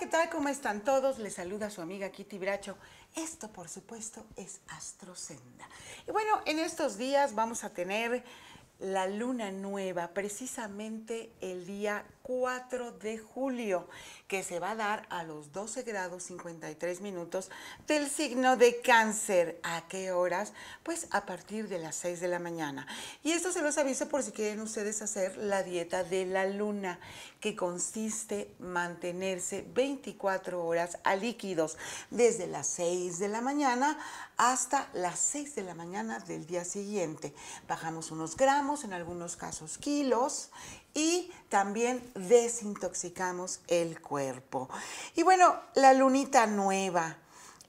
¿qué tal? ¿Cómo están todos? Les saluda su amiga Kitty Bracho. Esto, por supuesto, es Astrosenda. Y bueno, en estos días vamos a tener la luna nueva, precisamente el día 4 de julio, que se va a dar a los 12 grados 53 minutos del signo de cáncer. ¿A qué horas? Pues a partir de las 6 de la mañana. Y esto se los aviso por si quieren ustedes hacer la dieta de la luna, que consiste mantenerse 24 horas a líquidos, desde las 6 de la mañana hasta las 6 de la mañana del día siguiente. Bajamos unos gramos, en algunos casos kilos, y también desintoxicamos el cuerpo. Y bueno, la lunita nueva,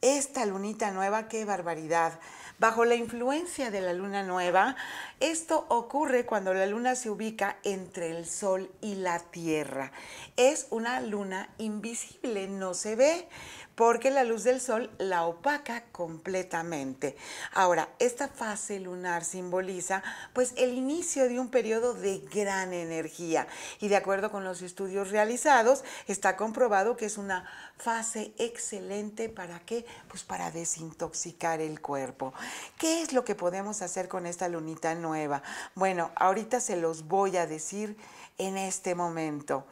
esta lunita nueva, qué barbaridad. Bajo la influencia de la luna nueva, esto ocurre cuando la luna se ubica entre el sol y la tierra. Es una luna invisible, no se ve, porque la luz del sol la opaca completamente. Ahora, esta fase lunar simboliza pues el inicio de un periodo de gran energía y de acuerdo con los estudios realizados está comprobado que es una fase excelente para qué? Pues para desintoxicar el cuerpo. ¿Qué es lo que podemos hacer con esta lunita nueva? Bueno, ahorita se los voy a decir en este momento.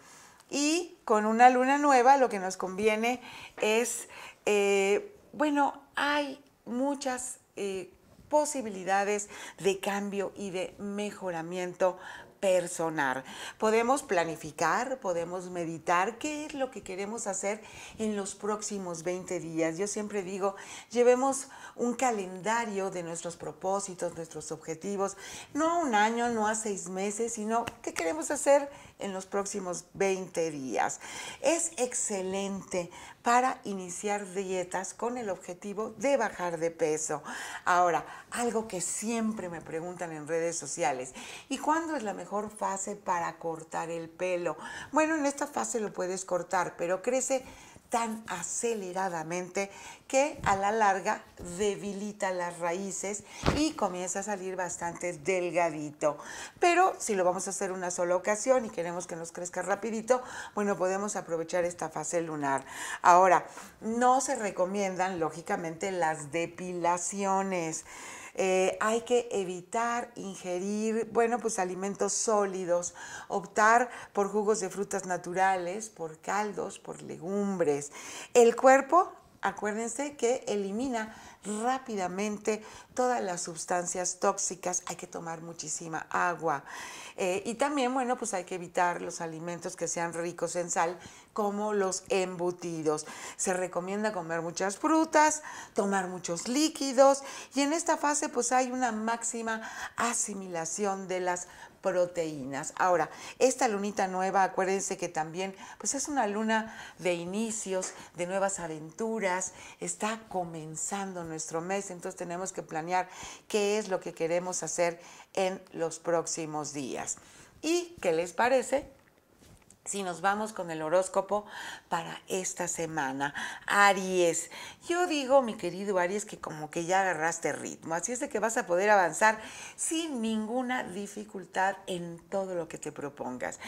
Y con una luna nueva lo que nos conviene es, eh, bueno, hay muchas eh, posibilidades de cambio y de mejoramiento personal. Podemos planificar, podemos meditar qué es lo que queremos hacer en los próximos 20 días. Yo siempre digo, llevemos un calendario de nuestros propósitos, nuestros objetivos, no a un año, no a seis meses, sino qué queremos hacer en los próximos 20 días. Es excelente para iniciar dietas con el objetivo de bajar de peso. Ahora, algo que siempre me preguntan en redes sociales, ¿y cuándo es la mejor fase para cortar el pelo? Bueno, en esta fase lo puedes cortar, pero crece tan aceleradamente que a la larga debilita las raíces y comienza a salir bastante delgadito. Pero si lo vamos a hacer una sola ocasión y queremos que nos crezca rapidito, bueno, podemos aprovechar esta fase lunar. Ahora, no se recomiendan lógicamente las depilaciones. Eh, hay que evitar ingerir, bueno, pues alimentos sólidos, optar por jugos de frutas naturales, por caldos, por legumbres. El cuerpo acuérdense que elimina rápidamente todas las sustancias tóxicas, hay que tomar muchísima agua. Eh, y también, bueno, pues hay que evitar los alimentos que sean ricos en sal, como los embutidos. Se recomienda comer muchas frutas, tomar muchos líquidos y en esta fase pues hay una máxima asimilación de las proteínas. Ahora, esta lunita nueva, acuérdense que también pues es una luna de inicios, de nuevas aventuras, está comenzando nuestro mes, entonces tenemos que planear qué es lo que queremos hacer en los próximos días. ¿Y qué les parece si nos vamos con el horóscopo para esta semana. Aries, yo digo, mi querido Aries, que como que ya agarraste ritmo, así es de que vas a poder avanzar sin ninguna dificultad en todo lo que te propongas.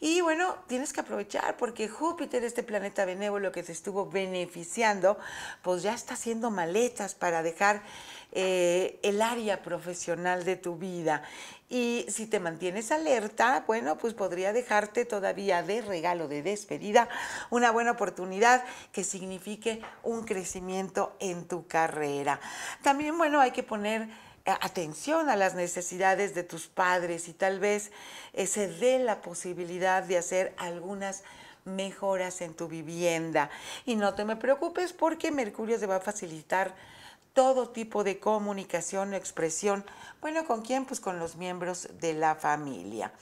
Y bueno, tienes que aprovechar porque Júpiter, este planeta benévolo que te estuvo beneficiando, pues ya está haciendo maletas para dejar eh, el área profesional de tu vida. Y si te mantienes alerta, bueno, pues podría dejarte todavía de regalo de despedida una buena oportunidad que signifique un crecimiento en tu carrera. También, bueno, hay que poner eh, atención a las necesidades de tus padres y tal vez eh, se dé la posibilidad de hacer algunas mejoras en tu vivienda. Y no te me preocupes porque Mercurio te va a facilitar todo tipo de comunicación o expresión. Bueno, ¿con quién? Pues con los miembros de la familia.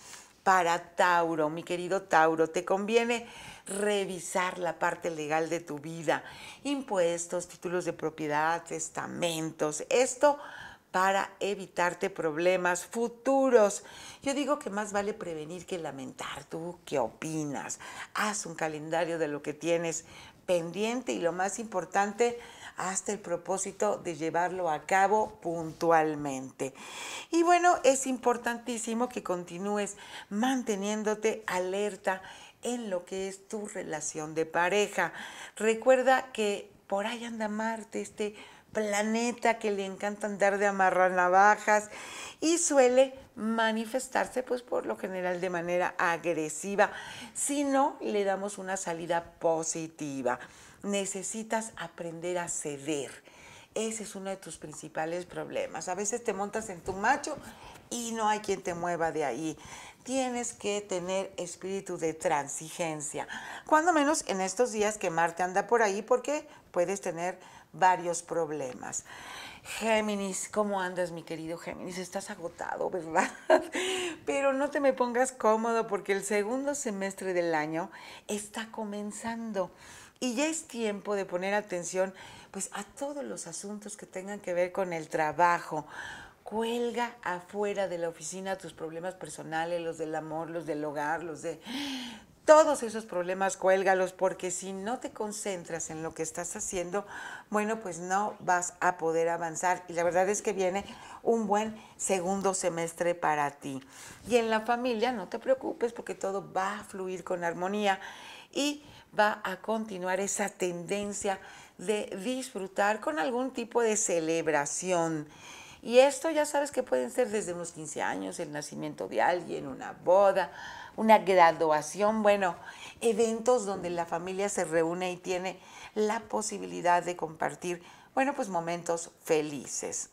Para Tauro, mi querido Tauro, te conviene revisar la parte legal de tu vida, impuestos, títulos de propiedad, testamentos, esto para evitarte problemas futuros. Yo digo que más vale prevenir que lamentar. ¿Tú qué opinas? Haz un calendario de lo que tienes pendiente y lo más importante, hasta el propósito de llevarlo a cabo puntualmente. Y bueno, es importantísimo que continúes manteniéndote alerta en lo que es tu relación de pareja. Recuerda que por ahí anda Marte, este planeta que le encanta andar de amarrar navajas y suele manifestarse pues por lo general de manera agresiva si no le damos una salida positiva necesitas aprender a ceder. Ese es uno de tus principales problemas. A veces te montas en tu macho y no hay quien te mueva de ahí. Tienes que tener espíritu de transigencia. Cuando menos en estos días que Marte anda por ahí porque puedes tener varios problemas. Géminis, ¿cómo andas mi querido Géminis? Estás agotado, ¿verdad? Pero no te me pongas cómodo porque el segundo semestre del año está comenzando. Y ya es tiempo de poner atención pues, a todos los asuntos que tengan que ver con el trabajo. Cuelga afuera de la oficina tus problemas personales, los del amor, los del hogar, los de todos esos problemas cuélgalos porque si no te concentras en lo que estás haciendo, bueno, pues no vas a poder avanzar. Y la verdad es que viene un buen segundo semestre para ti. Y en la familia no te preocupes porque todo va a fluir con armonía. Y va a continuar esa tendencia de disfrutar con algún tipo de celebración. Y esto ya sabes que pueden ser desde unos 15 años, el nacimiento de alguien, una boda, una graduación, bueno, eventos donde la familia se reúne y tiene la posibilidad de compartir, bueno, pues momentos felices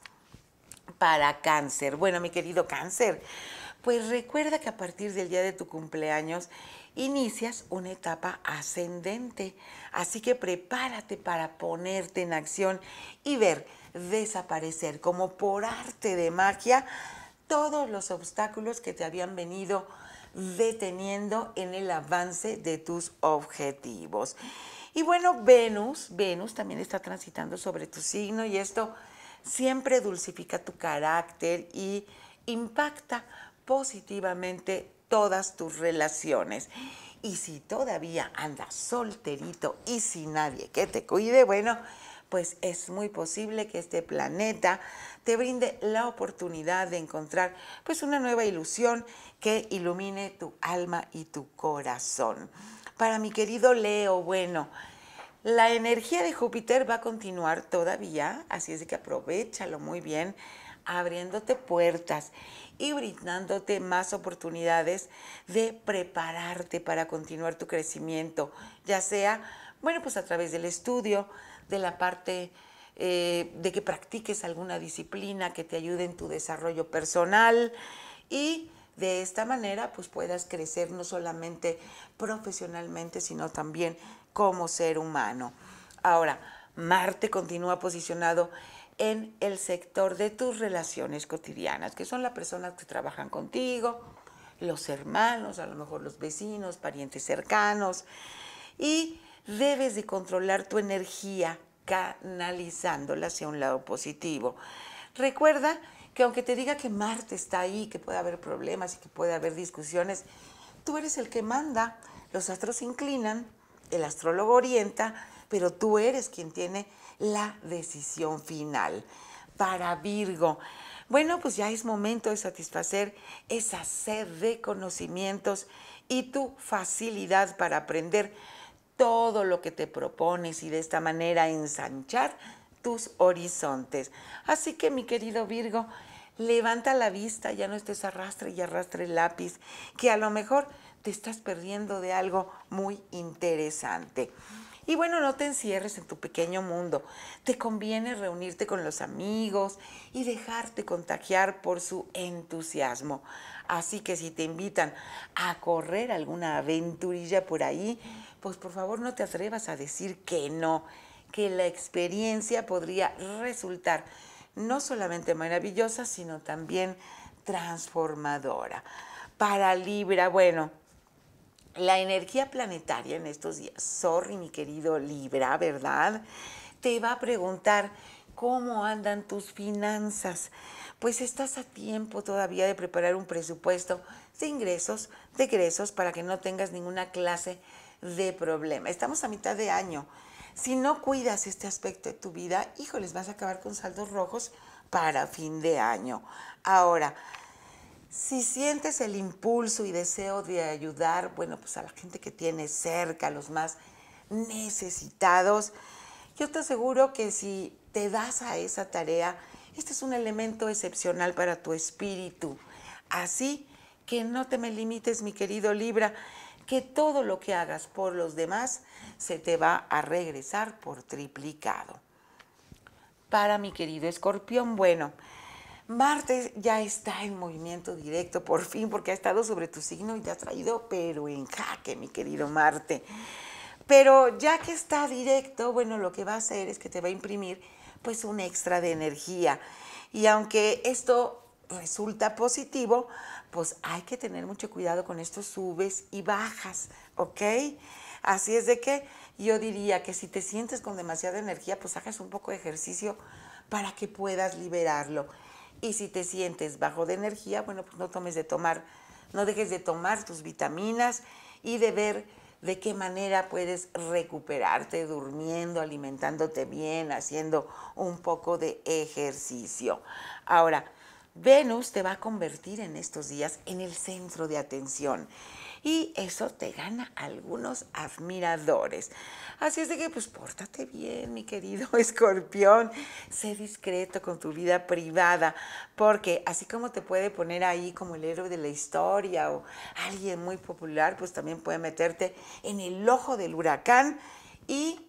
para cáncer. Bueno, mi querido cáncer, pues recuerda que a partir del día de tu cumpleaños inicias una etapa ascendente. Así que prepárate para ponerte en acción y ver desaparecer como por arte de magia todos los obstáculos que te habían venido deteniendo en el avance de tus objetivos. Y bueno, Venus, Venus también está transitando sobre tu signo y esto siempre dulcifica tu carácter y impacta positivamente todas tus relaciones. Y si todavía andas solterito y sin nadie que te cuide, bueno, pues es muy posible que este planeta te brinde la oportunidad de encontrar pues una nueva ilusión que ilumine tu alma y tu corazón. Para mi querido Leo, bueno, la energía de Júpiter va a continuar todavía, así es que aprovechalo muy bien, abriéndote puertas y brindándote más oportunidades de prepararte para continuar tu crecimiento, ya sea, bueno, pues a través del estudio, de la parte eh, de que practiques alguna disciplina que te ayude en tu desarrollo personal y de esta manera pues puedas crecer no solamente profesionalmente, sino también como ser humano. Ahora, Marte continúa posicionado en el sector de tus relaciones cotidianas, que son las personas que trabajan contigo, los hermanos, a lo mejor los vecinos, parientes cercanos, y debes de controlar tu energía canalizándola hacia un lado positivo. Recuerda que aunque te diga que Marte está ahí, que puede haber problemas y que puede haber discusiones, tú eres el que manda, los astros se inclinan el astrólogo orienta, pero tú eres quien tiene la decisión final. Para Virgo, bueno, pues ya es momento de satisfacer esa sed de conocimientos y tu facilidad para aprender todo lo que te propones y de esta manera ensanchar tus horizontes. Así que mi querido Virgo, levanta la vista, ya no estés arrastre y arrastre el lápiz, que a lo mejor te estás perdiendo de algo muy interesante. Y bueno, no te encierres en tu pequeño mundo. Te conviene reunirte con los amigos y dejarte contagiar por su entusiasmo. Así que si te invitan a correr alguna aventurilla por ahí, pues por favor no te atrevas a decir que no, que la experiencia podría resultar no solamente maravillosa, sino también transformadora. Para Libra, bueno, la energía planetaria en estos días, sorry mi querido Libra, ¿verdad? Te va a preguntar cómo andan tus finanzas. Pues estás a tiempo todavía de preparar un presupuesto de ingresos, de egresos, para que no tengas ninguna clase de problema. Estamos a mitad de año. Si no cuidas este aspecto de tu vida, híjoles, vas a acabar con saldos rojos para fin de año. Ahora, si sientes el impulso y deseo de ayudar, bueno, pues a la gente que tienes cerca, a los más necesitados, yo te aseguro que si te das a esa tarea, este es un elemento excepcional para tu espíritu. Así que no te me limites, mi querido Libra, que todo lo que hagas por los demás se te va a regresar por triplicado. Para mi querido escorpión, bueno, Marte ya está en movimiento directo, por fin, porque ha estado sobre tu signo y te ha traído, pero en jaque, mi querido Marte. Pero ya que está directo, bueno, lo que va a hacer es que te va a imprimir pues un extra de energía. Y aunque esto resulta positivo, pues hay que tener mucho cuidado con estos subes y bajas, ¿ok? Así es de que yo diría que si te sientes con demasiada energía, pues hagas un poco de ejercicio para que puedas liberarlo. Y si te sientes bajo de energía, bueno, pues no tomes de tomar, no dejes de tomar tus vitaminas y de ver de qué manera puedes recuperarte durmiendo, alimentándote bien, haciendo un poco de ejercicio. Ahora, Venus te va a convertir en estos días en el centro de atención y eso te gana algunos admiradores. Así es de que pues pórtate bien, mi querido escorpión, sé discreto con tu vida privada, porque así como te puede poner ahí como el héroe de la historia o alguien muy popular, pues también puede meterte en el ojo del huracán y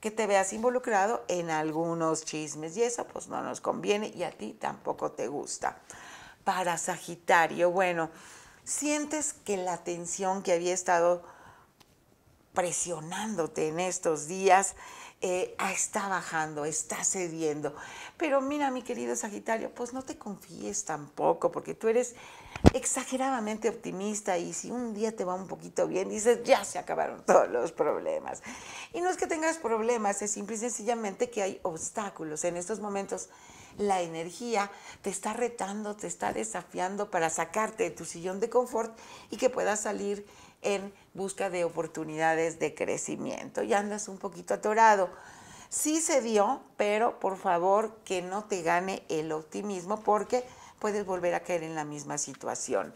que te veas involucrado en algunos chismes y eso pues no nos conviene y a ti tampoco te gusta. Para Sagitario, bueno, sientes que la tensión que había estado presionándote en estos días eh, ah, está bajando, está cediendo. Pero mira, mi querido Sagitario, pues no te confíes tampoco, porque tú eres exageradamente optimista y si un día te va un poquito bien, dices, ya se acabaron todos los problemas. Y no es que tengas problemas, es simple y sencillamente que hay obstáculos en estos momentos la energía, te está retando, te está desafiando para sacarte de tu sillón de confort y que puedas salir en busca de oportunidades de crecimiento. Ya andas un poquito atorado. Sí se dio, pero por favor que no te gane el optimismo porque puedes volver a caer en la misma situación.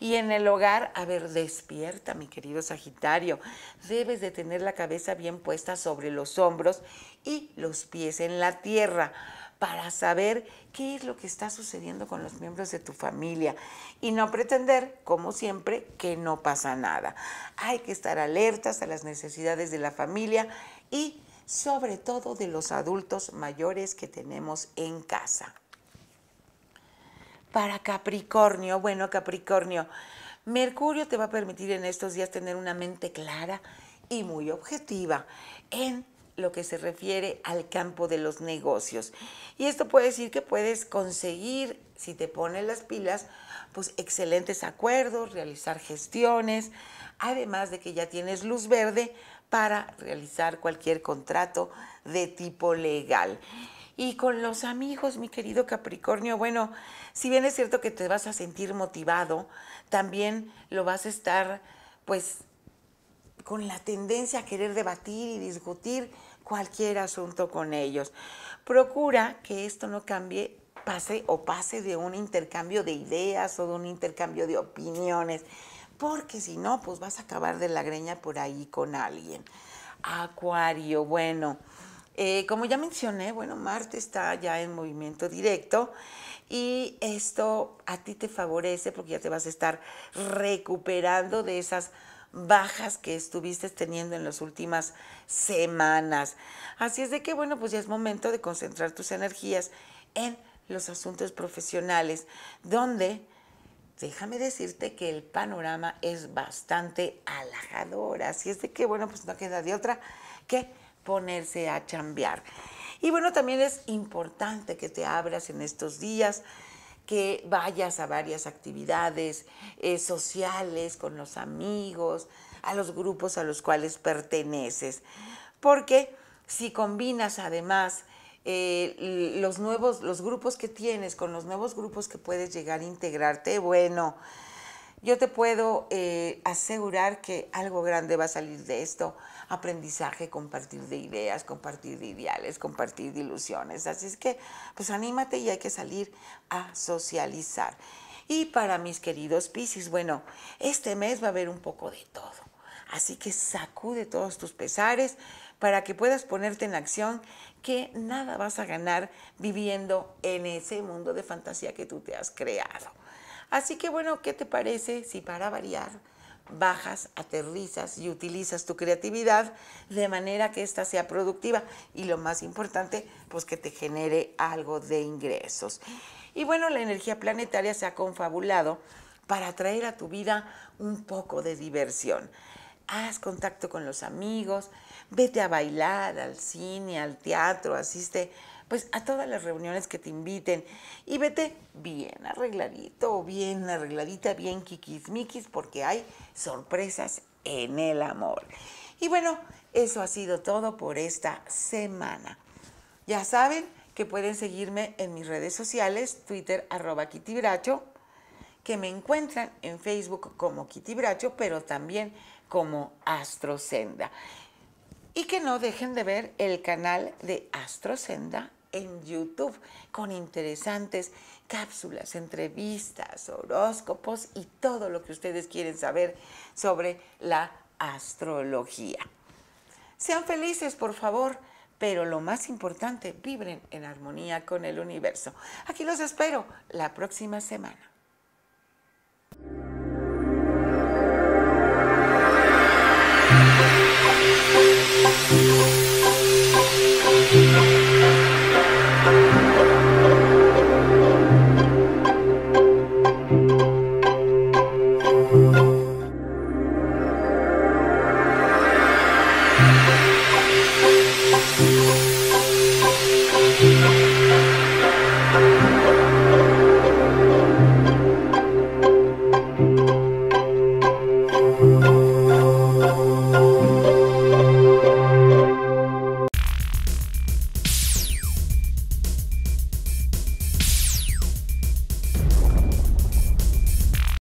Y en el hogar, a ver, despierta, mi querido Sagitario. Debes de tener la cabeza bien puesta sobre los hombros y los pies en la tierra para saber qué es lo que está sucediendo con los miembros de tu familia y no pretender, como siempre, que no pasa nada. Hay que estar alertas a las necesidades de la familia y sobre todo de los adultos mayores que tenemos en casa. Para Capricornio, bueno Capricornio, Mercurio te va a permitir en estos días tener una mente clara y muy objetiva en lo que se refiere al campo de los negocios. Y esto puede decir que puedes conseguir, si te pones las pilas, pues excelentes acuerdos, realizar gestiones, además de que ya tienes luz verde para realizar cualquier contrato de tipo legal. Y con los amigos, mi querido Capricornio, bueno, si bien es cierto que te vas a sentir motivado, también lo vas a estar pues con la tendencia a querer debatir y discutir cualquier asunto con ellos. Procura que esto no cambie, pase o pase de un intercambio de ideas o de un intercambio de opiniones, porque si no, pues vas a acabar de la greña por ahí con alguien. Acuario, bueno, eh, como ya mencioné, bueno, Marte está ya en movimiento directo y esto a ti te favorece porque ya te vas a estar recuperando de esas bajas que estuviste teniendo en las últimas semanas. Así es de que, bueno, pues ya es momento de concentrar tus energías en los asuntos profesionales, donde déjame decirte que el panorama es bastante alajador. Así es de que, bueno, pues no queda de otra que ponerse a chambear. Y bueno, también es importante que te abras en estos días que vayas a varias actividades eh, sociales con los amigos, a los grupos a los cuales perteneces. Porque si combinas además eh, los nuevos, los grupos que tienes con los nuevos grupos que puedes llegar a integrarte, bueno, yo te puedo eh, asegurar que algo grande va a salir de esto aprendizaje, compartir de ideas, compartir de ideales, compartir de ilusiones. Así es que, pues anímate y hay que salir a socializar. Y para mis queridos Piscis, bueno, este mes va a haber un poco de todo. Así que sacude todos tus pesares para que puedas ponerte en acción que nada vas a ganar viviendo en ese mundo de fantasía que tú te has creado. Así que bueno, ¿qué te parece si para variar? bajas, aterrizas y utilizas tu creatividad de manera que ésta sea productiva y lo más importante, pues que te genere algo de ingresos. Y bueno, la energía planetaria se ha confabulado para traer a tu vida un poco de diversión. Haz contacto con los amigos, vete a bailar, al cine, al teatro, asiste pues a todas las reuniones que te inviten y vete bien arregladito, bien arregladita, bien kikismikis, porque hay sorpresas en el amor. Y bueno, eso ha sido todo por esta semana. Ya saben que pueden seguirme en mis redes sociales, Twitter arroba Kitty Bracho, que me encuentran en Facebook como Kitty Bracho, pero también como Astrocenda Y que no dejen de ver el canal de Astrocenda en YouTube con interesantes cápsulas, entrevistas, horóscopos y todo lo que ustedes quieren saber sobre la astrología. Sean felices, por favor, pero lo más importante, vibren en armonía con el universo. Aquí los espero la próxima semana.